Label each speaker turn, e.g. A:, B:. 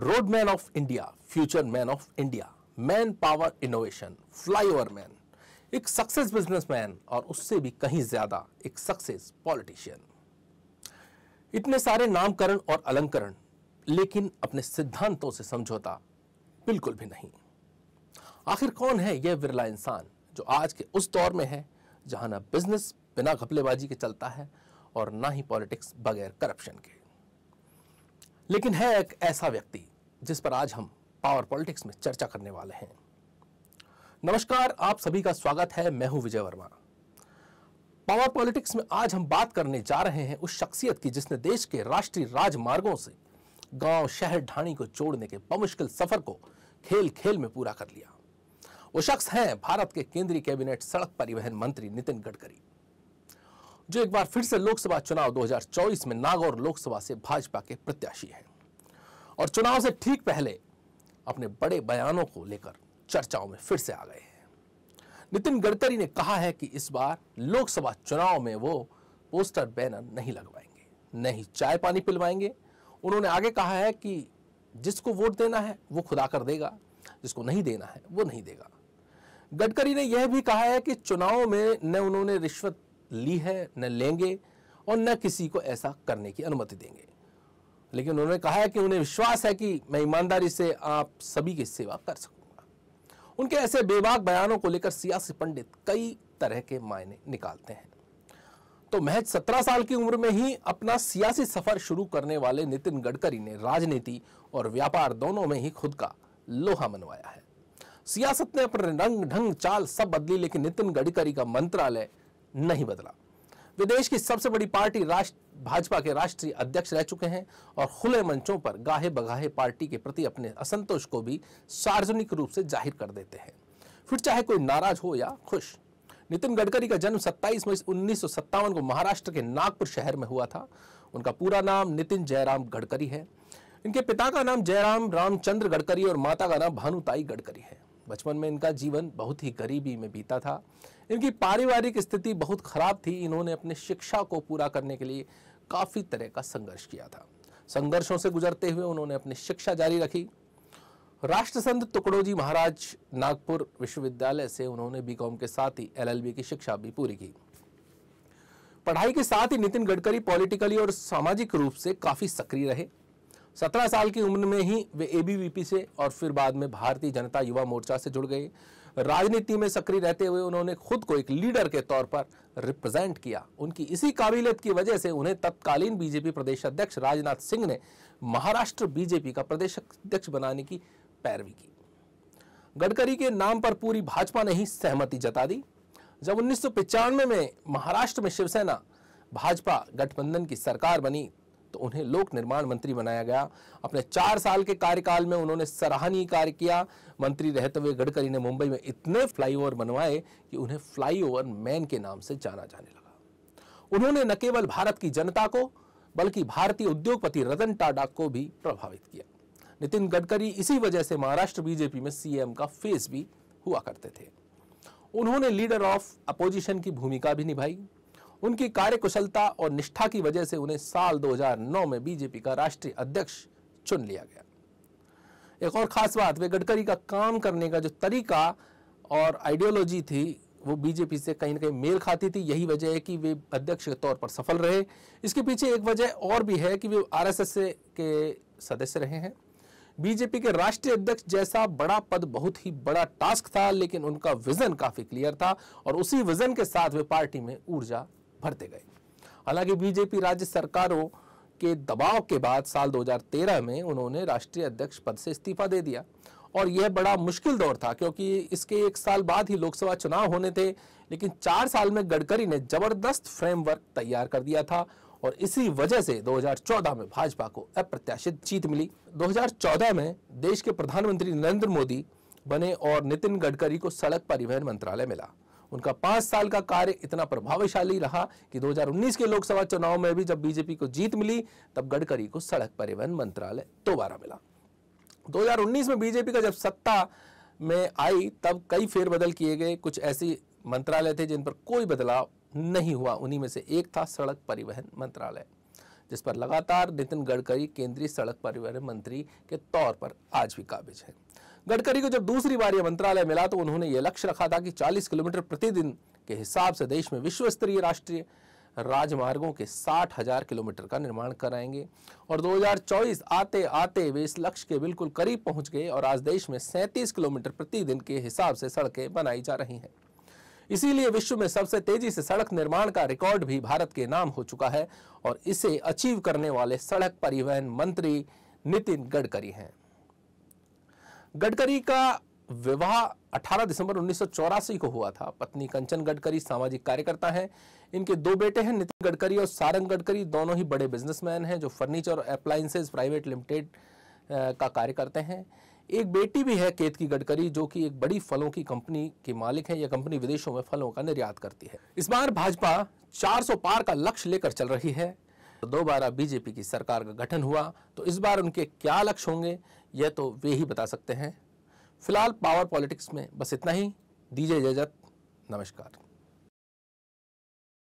A: roadmap of India future man of India man power innovation flyover man एक success businessman और उससे भी कहीं ज्यादा एक सक्सेस पॉलिटिशियन इतने सारे नामकरण और अलंकरण लेकिन अपने सिद्धांतों से समझौता बिल्कुल भी नहीं आखिर कौन है यह विरला इंसान जो आज के उस दौर में है जहां ना बिजनेस बिना घपलेबाजी के चलता है और ना ही पॉलिटिक्स बगैर करप्शन के लेकिन है एक ऐसा व्यक्ति जिस पर आज हम पावर पॉलिटिक्स में चर्चा करने वाले हैं नमस्कार आप सभी का स्वागत है मैं हूं विजय वर्मा पावर पॉलिटिक्स में आज हम बात करने जा रहे हैं उस शख्सियत की जिसने देश के राष्ट्रीय राजमार्गों से गांव शहर ढाणी को जोड़ने के बमुश्किल सफर को खेल खेल में पूरा कर लिया वो शख्स हैं भारत के केंद्रीय कैबिनेट सड़क परिवहन मंत्री नितिन गडकरी जो एक बार फिर से लोकसभा चुनाव 2024 में नागौर लोकसभा से भाजपा के प्रत्याशी हैं और चुनाव से ठीक पहले अपने बड़े बयानों को लेकर चर्चाओं में फिर से आ गए हैं नितिन गडकरी ने कहा है कि इस बार लोकसभा चुनाव में वो पोस्टर बैनर नहीं लगवाएंगे न ही चाय पानी पिलवाएंगे उन्होंने आगे कहा है कि जिसको वोट देना है वो खुदा कर देगा जिसको नहीं देना है वो नहीं देगा गडकरी ने यह भी कहा है कि चुनाव में न उन्होंने रिश्वत ली है न लेंगे और न किसी को ऐसा करने की अनुमति देंगे लेकिन उन्होंने कहा है कि उन्हें विश्वास है कि मैं ईमानदारी से आप सभी की सेवा कर सकूंगा उनके ऐसे बेबाक बयानों को लेकर सियासी पंडित कई तरह के मायने निकालते हैं तो महज सत्रह साल की उम्र में ही अपना सियासी सफर शुरू करने वाले नितिन गडकरी ने राजनीति और व्यापार दोनों में ही खुद का लोहा मनवाया है सियासत ने अपने रंग ढंग चाल सब बदली लेकिन नितिन गडकरी का मंत्रालय नहीं बदला वे देश की सबसे बड़ी पार्टी राष्ट्र भाजपा के राष्ट्रीय अध्यक्ष रह चुके हैं और खुले मंचों पर गाहे बगाहे पार्टी के प्रति अपने असंतोष को भी सार्वजनिक रूप से जाहिर कर देते हैं फिर चाहे कोई नाराज हो या खुश नितिन गडकरी का जन्म 27 मई उन्नीस को महाराष्ट्र के नागपुर शहर में हुआ था उनका पूरा नाम नितिन जयराम गडकरी है इनके पिता का नाम जयराम रामचंद्र गडकरी और माता का नाम भानुताई गडकरी है बचपन में इनका जीवन बहुत ही गरीबी में बीता था इनकी पारिवारिक स्थिति बहुत खराब थी इन्होंने अपने शिक्षा को पूरा करने के लिए काफ़ी तरह का संघर्ष किया था संघर्षों से गुजरते हुए उन्होंने अपनी शिक्षा जारी रखी राष्ट्रसंत तुकड़ोजी महाराज नागपुर विश्वविद्यालय से उन्होंने बीकॉम के साथ ही एलएलबी की शिक्षा भी पूरी की पढ़ाई के साथ ही नितिन गडकरी पॉलिटिकली और सामाजिक रूप से काफ़ी सक्रिय रहे सत्रह साल की उम्र में ही वे एबीवीपी से और फिर बाद में भारतीय जनता युवा मोर्चा से जुड़ गए राजनीति में सक्रिय रहते हुए उन्होंने खुद को एक लीडर के तौर पर रिप्रेजेंट किया उनकी इसी काबिलियत की वजह से उन्हें तत्कालीन बीजेपी प्रदेश अध्यक्ष राजनाथ सिंह ने महाराष्ट्र बीजेपी का प्रदेश अध्यक्ष बनाने की पैरवी की गडकरी के नाम पर पूरी भाजपा ने ही सहमति जता दी जब उन्नीस में महाराष्ट्र में शिवसेना भाजपा गठबंधन की सरकार बनी तो उन्हें लोक निर्माण मंत्री बनाया गया अपने चार साल के कार्यकाल में उन्होंने सराहनीय कार्य किया मंत्री रहते हुए गडकरी ने मुंबई में इतने फ्लाईओवर बनवाए कि उन्हें फ्लाईओवर मैन के नाम से जाना जाने लगा उन्होंने न केवल भारत की जनता को बल्कि भारतीय उद्योगपति रतन टाटा को भी प्रभावित किया नितिन गडकरी इसी वजह से महाराष्ट्र बीजेपी में सीएम का फेस भी हुआ करते थे उन्होंने लीडर ऑफ अपोजिशन की भूमिका भी निभाई उनकी कार्यकुशलता और निष्ठा की वजह से उन्हें साल 2009 में बीजेपी का राष्ट्रीय अध्यक्ष चुन लिया गया एक और खास बात वे गडकरी का काम करने का जो तरीका और आइडियोलॉजी थी वो बीजेपी से कहीं ना कहीं मेल खाती थी यही वजह है कि वे अध्यक्ष के तौर पर सफल रहे इसके पीछे एक वजह और भी है कि वे आर के सदस्य रहे हैं बीजेपी के राष्ट्रीय अध्यक्ष जैसा बड़ा पद बहुत ही बड़ा टास्क था लेकिन उनका विजन काफी क्लियर था और उसी विजन के साथ वे पार्टी में ऊर्जा भरते गए हालांकि बीजेपी राज्य सरकारों के दबाव के बाद साल 2013 में उन्होंने राष्ट्रीय अध्यक्ष पद से इस्तीफा दे दिया और यह बड़ा मुश्किल दौर था क्योंकि इसके एक साल बाद ही लोकसभा चुनाव होने थे लेकिन चार साल में गडकरी ने जबरदस्त फ्रेमवर्क तैयार कर दिया था और इसी वजह से 2014 में भाजपा को अप्रत्याशित जीत मिली 2014 में देश के प्रधानमंत्री नरेंद्र मोदी बने और नितिन गडकरी को सड़क परिवहन मंत्रालय मिला उनका पांच साल का कार्य इतना प्रभावशाली रहा कि 2019 के लोकसभा चुनाव में भी जब बीजेपी को जीत मिली तब गडकरी को सड़क परिवहन मंत्रालय दोबारा मिला 2019 में बीजेपी का जब सत्ता में आई तब कई फेरबदल किए गए कुछ ऐसे मंत्रालय थे जिन पर कोई बदलाव नहीं हुआ उन्हीं में से एक था सड़क परिवहन मंत्रालय जिस पर लगातार नितिन गडकरी केंद्रीय सड़क परिवहन मंत्री के तौर पर आज भी काबिज है गडकरी को जब दूसरी बार यह मंत्रालय मिला तो उन्होंने ये लक्ष्य रखा था कि 40 किलोमीटर प्रतिदिन के हिसाब से देश में विश्व स्तरीय राष्ट्रीय राजमार्गों के साठ हजार किलोमीटर का निर्माण कराएंगे और 2024 आते आते वे इस लक्ष्य के बिल्कुल करीब पहुंच गए और आज देश में 37 किलोमीटर प्रतिदिन के हिसाब से सड़कें बनाई जा रही हैं इसीलिए विश्व में सबसे तेजी से सड़क निर्माण का रिकॉर्ड भी भारत के नाम हो चुका है और इसे अचीव करने वाले सड़क परिवहन मंत्री नितिन गडकरी हैं गडकरी का विवाह 18 दिसंबर उन्नीस को हुआ था पत्नी कंचन गडकरी सामाजिक कार्यकर्ता हैं इनके दो बेटे हैं नितिन गडकरी और सारंग गडकरी दोनों ही बड़े बिजनेसमैन हैं जो फर्नीचर और अप्लायसेज प्राइवेट लिमिटेड का कार्य करते हैं एक बेटी भी है केतकी गडकरी जो कि एक बड़ी फलों की कंपनी के मालिक है यह कंपनी विदेशों में फलों का निर्यात करती है इस बार भाजपा 400 पार का लक्ष्य लेकर चल रही है दोबारा बीजेपी की सरकार का गठन हुआ तो इस बार उनके क्या लक्ष्य होंगे यह तो वे ही बता सकते हैं फिलहाल पावर पॉलिटिक्स में बस इतना ही दीजिए इजाजत नमस्कार